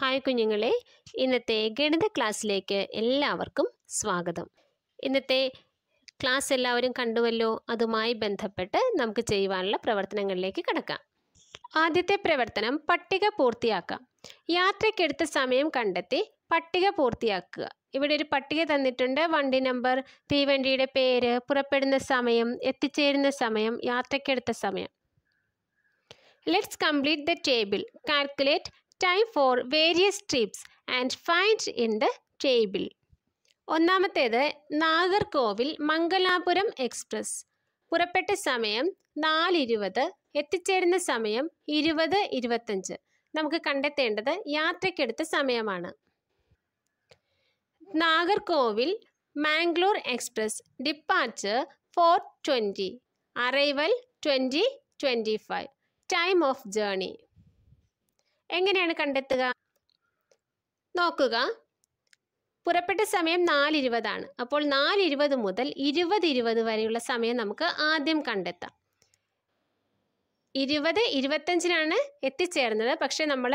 hi കുഞ്ഞുങ്ങളെ ഇന്നത്തെ ഗണിത ക്ലാസ്സിലേക്ക് എല്ലാവർക്കും സ്വാഗതം ഇന്നത്തെ ക്ലാസ് എല്ലാവരും കണ്ടുവല്ലോ അതുമായി ബന്ധപ്പെട്ട് നമുക്ക് ചെയ്യുവാനുള്ള പ്രവർത്തനങ്ങളിലേക്ക് കിടക്കാം ആദ്യത്തെ പ്രവർത്തനം പട്ടിക പൂർത്തിയാക്കാം യാത്രയ്ക്കെടുത്ത സമയം കണ്ടെത്തി പട്ടിക പൂർത്തിയാക്കുക ഇവിടെ ഒരു പട്ടിക തന്നിട്ടുണ്ട് വണ്ടി നമ്പർ തീവണ്ടിയുടെ പേര് പുറപ്പെടുന്ന സമയം എത്തിച്ചേരുന്ന സമയം യാത്രയ്ക്കെടുത്ത സമയം let's complete the table calculate time for various trips and find in the table ഒന്നാമത്തേത് നാഗർകോവിൽ മംഗലാപുരം എക്സ്പ്രസ് പുറപ്പെട്ട സമയം നാലിരുപത് എത്തിച്ചേരുന്ന സമയം ഇരുപത് ഇരുപത്തഞ്ച് നമുക്ക് കണ്ടെത്തേണ്ടത് യാത്രയ്ക്കെടുത്ത സമയമാണ് Nagercoil Mangalore express departure four twenty arrival twenty twenty five time of journey എങ്ങനെയാണ് കണ്ടെത്തുക നോക്കുക പുറപ്പെട്ട സമയം നാലിരുപതാണ് അപ്പോൾ നാലിരുപത് മുതൽ ഇരുപത് ഇരുപത് വരെയുള്ള സമയം നമുക്ക് ആദ്യം കണ്ടെത്താം ഇരുപത് ഇരുപത്തഞ്ചിനാണ് എത്തിച്ചേർന്നത് പക്ഷേ നമ്മൾ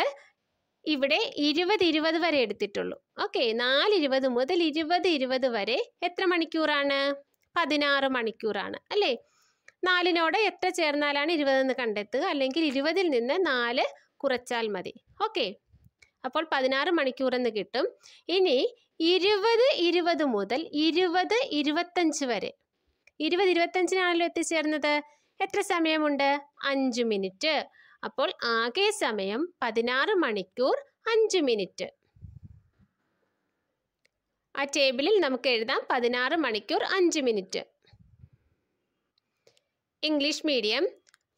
ഇവിടെ ഇരുപത് ഇരുപത് വരെ എടുത്തിട്ടുള്ളൂ ഓക്കെ നാലിരുപത് മുതൽ ഇരുപത് ഇരുപത് വരെ എത്ര മണിക്കൂറാണ് പതിനാറ് മണിക്കൂറാണ് അല്ലേ നാലിനോട് എത്ര ചേർന്നാലാണ് ഇരുപതെന്ന് കണ്ടെത്തുക അല്ലെങ്കിൽ ഇരുപതിൽ നിന്ന് നാല് കുറച്ചാൽ മതി ഓക്കെ അപ്പോൾ പതിനാറ് മണിക്കൂർ എന്ന് കിട്ടും ഇനി ഇരുപത് ഇരുപത് മുതൽ ഇരുപത് ഇരുപത്തഞ്ച് വരെ ഇരുപത് ഇരുപത്തഞ്ചിനാണല്ലോ എത്തിച്ചേർന്നത് എത്ര സമയമുണ്ട് അഞ്ച് മിനിറ്റ് അപ്പോൾ ആകെ സമയം പതിനാറ് മണിക്കൂർ അഞ്ച് മിനിറ്റ് ആ ടേബിളിൽ നമുക്ക് എഴുതാം പതിനാറ് മണിക്കൂർ അഞ്ച് minute English medium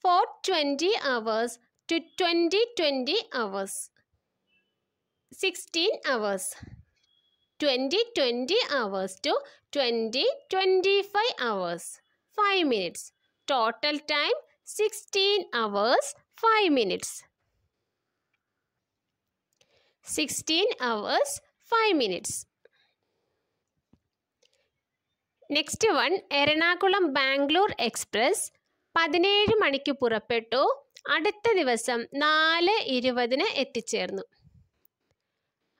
four twenty hours to twenty twenty hours sixteen hours twenty twenty hours to twenty twenty five hours five minutes total time sixteen hours five minutes sixteen hours five minutes next one Ernakulam Bangalore express പതിനേഴ് മണിക്ക് പുറപ്പെട്ടു അടുത്ത ദിവസം നാല് ഇരുപതിന് എത്തിച്ചേർന്നു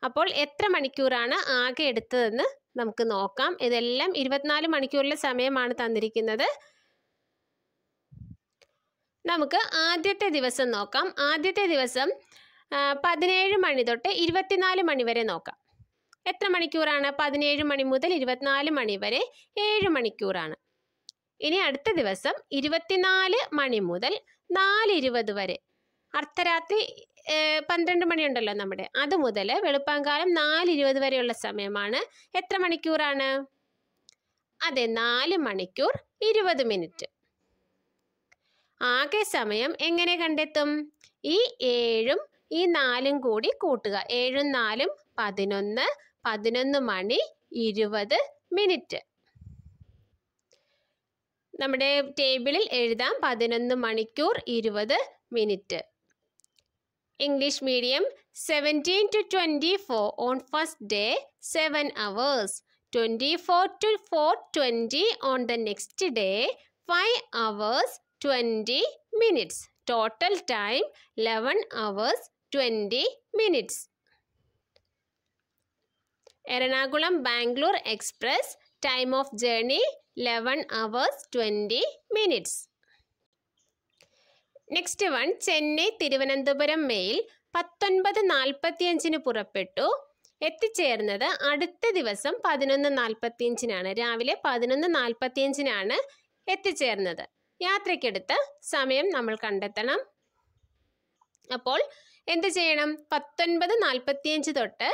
അപ്പോൾ എത്ര മണിക്കൂറാണ് ആകെ എടുത്തതെന്ന് നമുക്ക് നോക്കാം ഇതെല്ലാം ഇരുപത്തിനാല് മണിക്കൂറിലെ സമയമാണ് തന്നിരിക്കുന്നത് നമുക്ക് ആദ്യത്തെ ദിവസം നോക്കാം ആദ്യത്തെ ദിവസം പതിനേഴ് മണി തൊട്ട് ഇരുപത്തിനാല് മണി വരെ നോക്കാം എത്ര മണിക്കൂറാണ് പതിനേഴ് മണി മുതൽ ഇരുപത്തിനാല് മണി വരെ ഏഴ് മണിക്കൂറാണ് ഇനി അടുത്ത ദിവസം ഇരുപത്തിനാല് മണി മുതൽ നാലിരുപത് വരെ അർദ്ധരാത്രി പന്ത്രണ്ട് മണിയുണ്ടല്ലോ നമ്മുടെ അത് മുതൽ വെളുപ്പാങ്കാലം നാലിരുപത് വരെയുള്ള സമയമാണ് എത്ര മണിക്കൂറാണ് അതെ നാല് മണിക്കൂർ ഇരുപത് മിനിറ്റ് ആകെ സമയം എങ്ങനെ കണ്ടെത്തും ഈ ഏഴും ഈ നാലും കൂടി കൂട്ടുക ഏഴും നാലും പതിനൊന്ന് പതിനൊന്ന് മണി ഇരുപത് മിനിറ്റ് നമ്മുടെ ടേബിളിൽ എഴുതാം പതിനൊന്ന് മണിക്കൂർ ഇരുപത് minute English medium seventeen to twenty four on first day seven hours twenty four to four twenty on the next day five hours twenty minutes total time eleven hours twenty minutes Ernakulam Bangalore express time of journey eleven hours twenty minutes next one Chennai Thiruvananthapuram mail പത്തൊൻപത് നാൽപ്പത്തിയഞ്ചിന് പുറപ്പെട്ടു എത്തിച്ചേർന്നത് അടുത്ത ദിവസം പതിനൊന്ന് നാൽപ്പത്തിയഞ്ചിനാണ് രാവിലെ പതിനൊന്ന് നാൽപ്പത്തിയഞ്ചിനാണ് എത്തിച്ചേർന്നത് യാത്രയ്ക്കെടുത്ത് സമയം നമ്മൾ കണ്ടെത്തണം അപ്പോൾ എന്ത് ചെയ്യണം പത്തൊൻപത് നാൽപ്പത്തിയഞ്ച് തൊട്ട്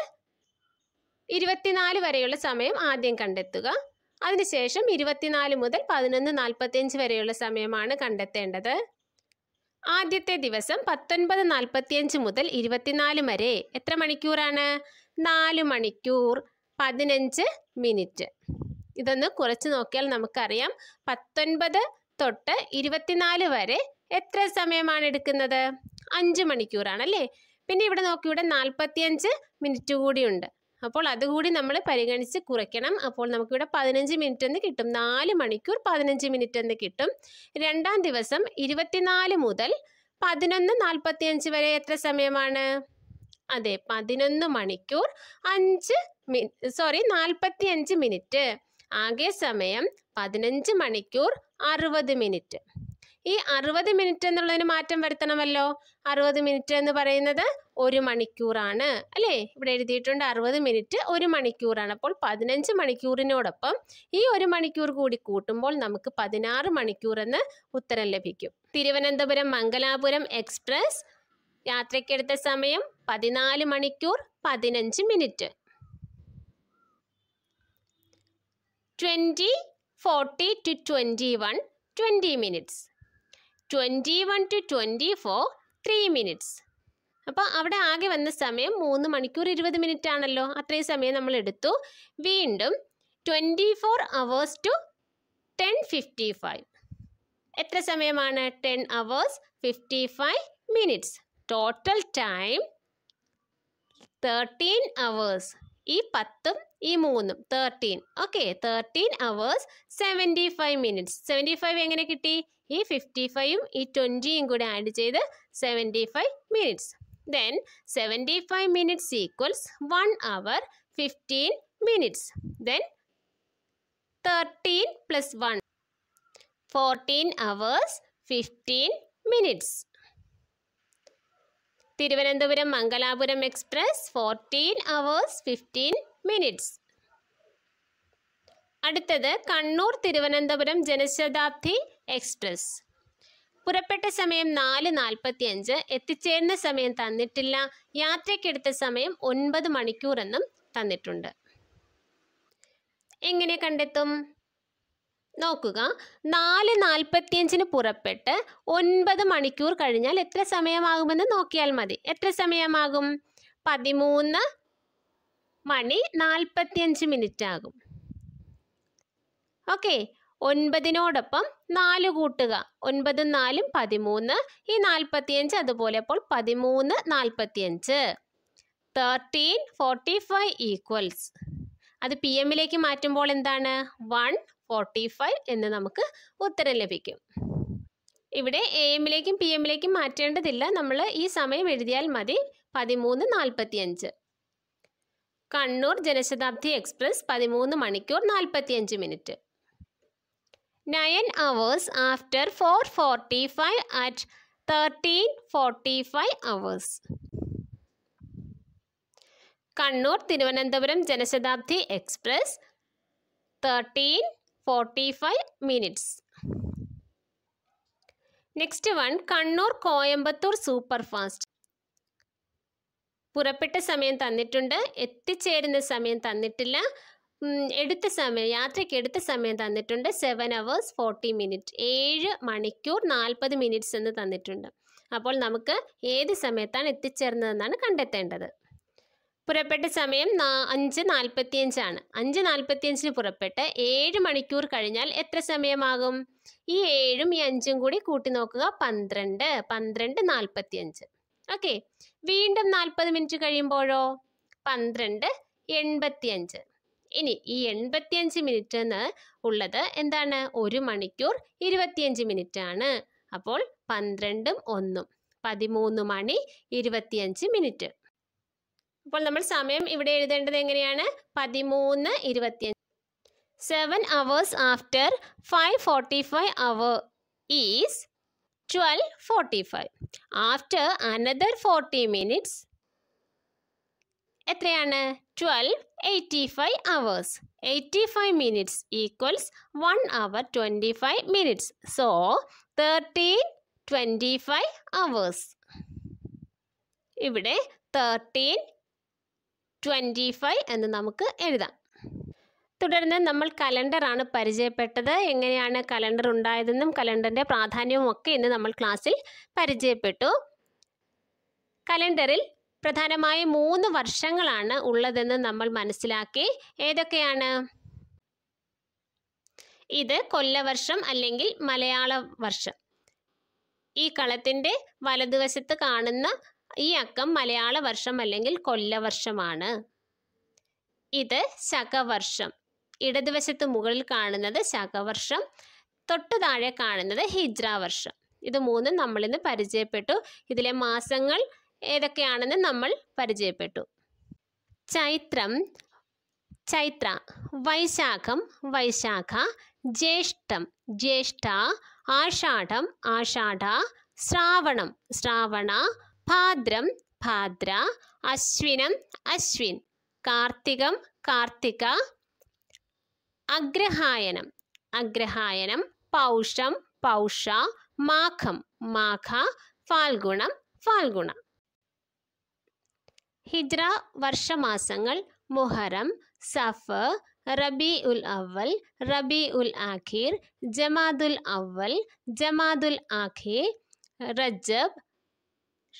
ഇരുപത്തിനാല് വരെയുള്ള സമയം ആദ്യം കണ്ടെത്തുക അതിനുശേഷം ഇരുപത്തിനാല് മുതൽ പതിനൊന്ന് നാൽപ്പത്തിയഞ്ച് വരെയുള്ള സമയമാണ് കണ്ടെത്തേണ്ടത് ആദ്യത്തെ ദിവസം പത്തൊൻപത് നാൽപ്പത്തിയഞ്ച് മുതൽ ഇരുപത്തിനാല് വരെ എത്ര മണിക്കൂറാണ് നാല് മണിക്കൂർ പതിനഞ്ച് മിനിറ്റ് ഇതൊന്ന് കുറച്ച് നോക്കിയാൽ നമുക്കറിയാം പത്തൊൻപത് തൊട്ട് ഇരുപത്തിനാല് വരെ എത്ര സമയമാണ് എടുക്കുന്നത് അഞ്ച് മണിക്കൂറാണ് അല്ലേ പിന്നെ ഇവിടെ നോക്കി ഇവിടെ നാൽപ്പത്തിയഞ്ച് മിനിറ്റ് കൂടിയുണ്ട് അപ്പോൾ അതുകൂടി നമ്മൾ പരിഗണിച്ച് കുറയ്ക്കണം അപ്പോൾ നമുക്കിവിടെ പതിനഞ്ച് മിനിറ്റ് എന്ന് കിട്ടും നാല് മണിക്കൂർ പതിനഞ്ച് മിനിറ്റ് എന്ന് കിട്ടും രണ്ടാം ദിവസം ഇരുപത്തിനാല് മുതൽ പതിനൊന്ന് നാൽപ്പത്തിയഞ്ച് വരെ എത്ര സമയമാണ് അതെ പതിനൊന്ന് മണിക്കൂർ അഞ്ച് മി സോറി നാൽപ്പത്തിയഞ്ച് മിനിറ്റ് ആകെ സമയം പതിനഞ്ച് മണിക്കൂർ അറുപത് മിനിറ്റ് ഈ അറുപത് മിനിറ്റ് എന്നുള്ളതിന് മാറ്റം വരുത്തണമല്ലോ അറുപത് മിനിറ്റ് എന്ന് പറയുന്നത് ഒരു മണിക്കൂറാണ് അല്ലേ ഇവിടെ എഴുതിയിട്ടുണ്ട് അറുപത് മിനിറ്റ് ഒരു മണിക്കൂറാണ് അപ്പോൾ പതിനഞ്ച് മണിക്കൂറിനോടൊപ്പം ഈ ഒരു മണിക്കൂർ കൂടി കൂട്ടുമ്പോൾ നമുക്ക് പതിനാറ് മണിക്കൂർ എന്ന് ഉത്തരം ലഭിക്കും തിരുവനന്തപുരം മംഗലാപുരം എക്സ്പ്രസ് യാത്രയ്ക്കെടുത്ത സമയം പതിനാല് മണിക്കൂർ പതിനഞ്ച് minute twenty forty to twenty one twenty minutes twenty one to twenty four three minutes അപ്പോൾ അവിടെ ആകെ വന്ന സമയം മൂന്ന് മണിക്കൂർ ഇരുപത് മിനിറ്റ് ആണല്ലോ അത്രയും സമയം നമ്മൾ എടുത്തു വീണ്ടും twenty four hours to ten fifty five എത്ര സമയമാണ് ten hours fifty five minutes total time thirteen hours ഈ പത്തും ഈ മൂന്നും thirteen okay thirteen hours seventy five minutes seventy five എങ്ങനെ കിട്ടി ഈ ഫിഫ്റ്റി ഫൈവും ഈ ട്വൻറ്റിയും കൂടെ ആഡ് ചെയ്ത് seventy five minutes then seventy five minutes equals one hour fifteen minutes then thirteen plus one fourteen hours fifteen minutes Thiruvananthapuram Mangalapuram express fourteen hours fifteen minutes അടുത്തത് Kannur Thiruvananthapuram Janshatabdi express പുറപ്പെട്ട സമയം നാല് നാൽപ്പത്തിയഞ്ച് എത്തിച്ചേരുന്ന സമയം തന്നിട്ടില്ല യാത്രയ്ക്കെടുത്ത സമയം ഒൻപത് എന്നും തന്നിട്ടുണ്ട് എങ്ങനെ കണ്ടെത്തും നോക്കുക നാല് നാൽപ്പത്തിയഞ്ചിന് പുറപ്പെട്ട് ഒൻപത് മണിക്കൂർ കഴിഞ്ഞാൽ എത്ര സമയമാകുമെന്ന് നോക്കിയാൽ മതി എത്ര സമയമാകും പതിമൂന്ന് മണി നാൽപ്പത്തിയഞ്ച് മിനിറ്റ് ആകും ഓക്കെ ഒൻപതിനോടൊപ്പം നാല് കൂട്ടുക ഒൻപതും നാലും പതിമൂന്ന് ഈ നാൽപ്പത്തിയഞ്ച് അതുപോലെ അപ്പോൾ പതിമൂന്ന് നാൽപ്പത്തിയഞ്ച് തേർട്ടീൻ ഫോർട്ടി ഫൈവ് ഈക്വൽസ് അത് പി എമ്മിലേക്ക് മാറ്റുമ്പോൾ എന്താണ് വൺ ഫോർട്ടി ഫൈവ് എന്ന് നമുക്ക് ഉത്തരം ലഭിക്കും ഇവിടെ എ എമ്മിലേക്കും പി എമ്മിലേക്കും മാറ്റേണ്ടതില്ല നമ്മൾ ഈ സമയം എഴുതിയാൽ മതി പതിമൂന്ന് നാൽപ്പത്തിയഞ്ച് കണ്ണൂർ ജനശതാബ്ദി എക്സ്പ്രസ് പതിമൂന്ന് മണിക്കൂർ നാൽപ്പത്തിയഞ്ച് മിനിറ്റ് nine hours after four forty five at thirteen forty five hours Kannur Thiruvananthapuram Janshatabdi express thirteen forty five minutes next one Kannur Coimbatore super fast പുറപ്പെട്ട സമയം തന്നിട്ടുണ്ട് എത്തിച്ചേരുന്ന സമയം തന്നിട്ടില്ല എടുത്ത സമയം യാത്രയ്ക്ക് എടുത്ത സമയം തന്നിട്ടുണ്ട് സെവൻ അവേഴ്സ് ഫോർട്ടി മിനിറ്റ് ഏഴ് മണിക്കൂർ നാൽപ്പത് മിനിറ്റ്സ് എന്ന് തന്നിട്ടുണ്ട് അപ്പോൾ നമുക്ക് ഏത് സമയത്താണ് എത്തിച്ചേർന്നതെന്നാണ് കണ്ടെത്തേണ്ടത് പുറപ്പെട്ട സമയം നാ അഞ്ച് നാൽപ്പത്തിയഞ്ചാണ് അഞ്ച് നാൽപ്പത്തിയഞ്ചിന് പുറപ്പെട്ട് ഏഴ് മണിക്കൂർ കഴിഞ്ഞാൽ എത്ര സമയമാകും ഈ ഏഴും ഈ അഞ്ചും കൂടി കൂട്ടി നോക്കുക പന്ത്രണ്ട് പന്ത്രണ്ട് നാൽപ്പത്തിയഞ്ച് ഓക്കെ വീണ്ടും നാൽപ്പത് മിനിറ്റ് കഴിയുമ്പോഴോ പന്ത്രണ്ട് എൺപത്തിയഞ്ച് ഇനി ഈ എൺപത്തിയഞ്ച് മിനിറ്റ് എന്ന് ഉള്ളത് എന്താണ് ഒരു മണിക്കൂർ ഇരുപത്തിയഞ്ച് മിനിറ്റ് ആണ് അപ്പോൾ പന്ത്രണ്ടും ഒന്നും പതിമൂന്ന് മണി ഇരുപത്തിയഞ്ച് മിനിറ്റ് അപ്പോൾ നമ്മൾ സമയം ഇവിടെ എഴുതേണ്ടത് എങ്ങനെയാണ് പതിമൂന്ന് ഇരുപത്തിയഞ്ച് seven hours after five forty five hour is twelve forty five after another forty minutes എത്രയാണ് twelve eighty five hours eighty five minutes equals one hour twenty five minutes so thirteen twenty five hours ഇവിടെ thirteen twenty five എന്ന് നമുക്ക് എഴുതാം തുടർന്ന് നമ്മൾ കലണ്ടറാണ് പരിചയപ്പെട്ടത് എങ്ങനെയാണ് calendar ഉണ്ടായതെന്നും കലണ്ടറിൻ്റെ പ്രാധാന്യവും ഒക്കെ ഇന്ന് നമ്മൾ ക്ലാസ്സിൽ പരിചയപ്പെട്ടു കലണ്ടറിൽ പ്രധാനമായി മൂന്ന് വർഷങ്ങളാണ് ഉള്ളതെന്ന് നമ്മൾ മനസ്സിലാക്കി ഏതൊക്കെയാണ് ഇത് കൊല്ലവർഷം അല്ലെങ്കിൽ മലയാള വർഷം ഈ കളത്തിൻ്റെ വലതുവശത്ത് കാണുന്ന ഈ അക്കം മലയാള വർഷം അല്ലെങ്കിൽ കൊല്ലവർഷമാണ് ഇത് ശകവർഷം ഇടതുവശത്ത് മുകളിൽ കാണുന്നത് ശകവർഷം തൊട്ടു താഴെ കാണുന്നത് ഹിജ്ര വർഷം ഇത് മൂന്നും നമ്മളിന്ന് പരിചയപ്പെട്ടു ഇതിലെ മാസങ്ങൾ ഏതൊക്കെയാണെന്ന് നമ്മൾ പരിചയപ്പെട്ടു ചൈത്രം ചൈത്ര വൈശാഖം വൈശാഖ ജ്യേഷ്ഠം ജ്യേഷ്ഠ ആഷാഢം ആഷാഢ ശ്രാവണം ശ്രാവണ ഭാദ്രം ഭാദ്ര അശ്വിനം അശ്വിൻ കാർത്തികം കാർത്തിക അഗ്രഹായനം അഗ്രഹായനം പൗഷം പൗഷ മാഘം മാഘ ഫാൽഗുണം ഫാൽഗുണ ഹിജ്ര വർഷമാസങ്ങൾ മുഹറം സഫ് റബി ഉൽ അവൽ റബി ഉൽ ആഖിർ ജമാദുൽ അവൽ ജമാദുൽ ആഖി റജബ്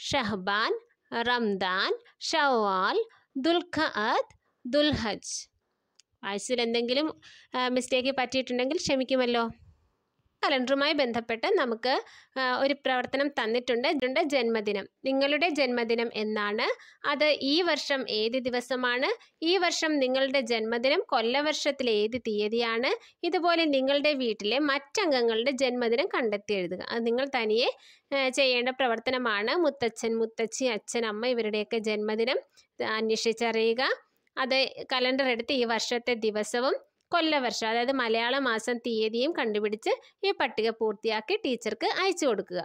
ഷഹബാൻ റംദാൻ ഷവാൽ ദുൽഖഅദ് ദുൽഹജ് വയസ്സിൽ എന്തെങ്കിലും മിസ്റ്റേക്ക് പറ്റിയിട്ടുണ്ടെങ്കിൽ ക്ഷമിക്കുമല്ലോ കലണ്ടറുമായി ബന്ധപ്പെട്ട് നമുക്ക് ഒരു പ്രവർത്തനം തന്നിട്ടുണ്ട് ഇതുണ്ട് ജന്മദിനം നിങ്ങളുടെ ജന്മദിനം എന്നാണ് അത് ഈ വർഷം ഏത് ദിവസമാണ് ഈ വർഷം നിങ്ങളുടെ ജന്മദിനം കൊല്ലവർഷത്തിലെ ഏത് തീയതിയാണ് ഇതുപോലെ നിങ്ങളുടെ വീട്ടിലെ മറ്റംഗങ്ങളുടെ ജന്മദിനം കണ്ടെത്തി എഴുതുക അത് നിങ്ങൾ തനിയെ ചെയ്യേണ്ട പ്രവർത്തനമാണ് മുത്തച്ഛൻ മുത്തച്ഛി അച്ഛൻ അമ്മ ഇവരുടെയൊക്കെ ജന്മദിനം അന്വേഷിച്ചറിയുക അത് കലണ്ടർ എടുത്ത് ഈ വർഷത്തെ ദിവസവും കൊല്ലവർഷം അതായത് മലയാള മാസം തീയതിയും കണ്ടുപിടിച്ച് ഈ പട്ടിക പൂർത്തിയാക്കി ടീച്ചർക്ക് അയച്ചു കൊടുക്കുക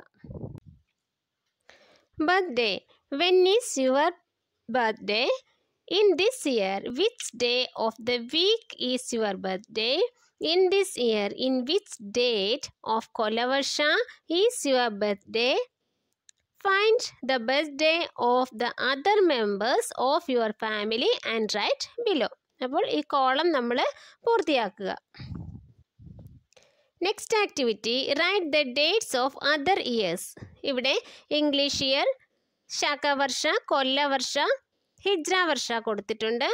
birthday when is your birthday in this year which day of the week is your birthday in this year in which date of Kollavarsha is your birthday find the birthday of the other members of your family and write below അപ്പോൾ ഈ column നമ്മൾ പൂർത്തിയാക്കുക next activity write the dates of other years ഇവിടെ English year ശാഖാവർഷ കൊല്ലവർഷ ഹിജ്രാവർഷ കൊടുത്തിട്ടുണ്ട്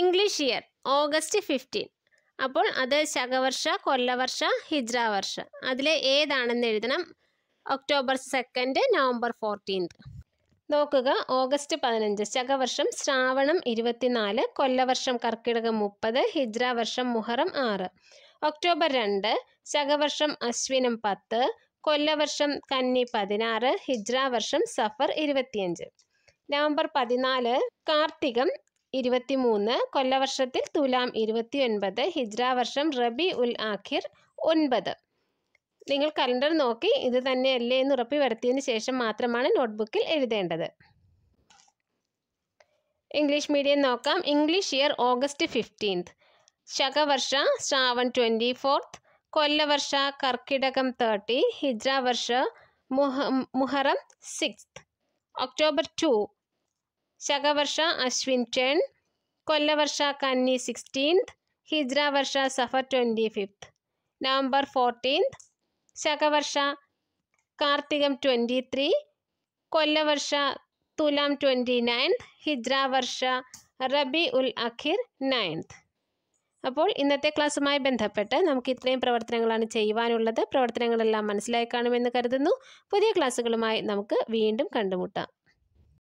English year August fifteen അപ്പോൾ അത് ശകവർഷ കൊല്ലവർഷ ഹിജ്രാവർഷ അതിലെ അതിൽ ഏതാണെന്ന് എഴുതണം ഒക്ടോബർ സെക്കൻഡ് നവംബർ ഫോർട്ടീൻത്ത് നോക്കുക ഓഗസ്റ്റ് പതിനഞ്ച് ശകവർഷം ശ്രാവണം ഇരുപത്തിനാല് കൊല്ലവർഷം കർക്കിടകം മുപ്പത് ഹിജ്രാവർഷം മുഹറം ആറ് ഒക്ടോബർ രണ്ട് ശകവർഷം അശ്വിനം പത്ത് കൊല്ലവർഷം കന്നി പതിനാറ് ഹിജ്രാവർഷം സഫർ ഇരുപത്തിയഞ്ച് നവംബർ പതിനാല് കാർത്തികം ഇരുപത്തി മൂന്ന് കൊല്ലവർഷത്തിൽ തുലാം ഇരുപത്തി ഒൻപത് ഹിജ്രാവർഷം റബി ഉൽ ആഖിർ ഒൻപത് നിങ്ങൾ കലണ്ടർ നോക്കി ഇത് തന്നെയല്ലേ എന്ന് ഉറപ്പി വരുത്തിയതിന് ശേഷം മാത്രമാണ് നോട്ട്ബുക്കിൽ എഴുതേണ്ടത് ഇംഗ്ലീഷ് മീഡിയം നോക്കാം English year August fifteenth Shakavarsha Shravan twenty fourth Kollavarsha Karkidakam thirty Hijravarsha മുഹ Muharram six October two Shakavarsha Ashwin ten Kollavarsha Kanni sixteenth Hijravarsha Safar twenty fifth November fourteenth Shakavarsha Karthikam twenty three Kollavarsha Thulam twenty ninth Hijravarsha Rabi ul അഖിർ ninth അപ്പോൾ ഇന്നത്തെ ക്ലാസ്സുമായി ബന്ധപ്പെട്ട് നമുക്ക് ഇത്രയും പ്രവർത്തനങ്ങളാണ് ചെയ്യുവാനുള്ളത് പ്രവർത്തനങ്ങളെല്ലാം മനസ്സിലായി കാണുമെന്ന് കരുതുന്നു പുതിയ ക്ലാസ്സുകളുമായി നമുക്ക് വീണ്ടും കണ്ടുമുട്ടാം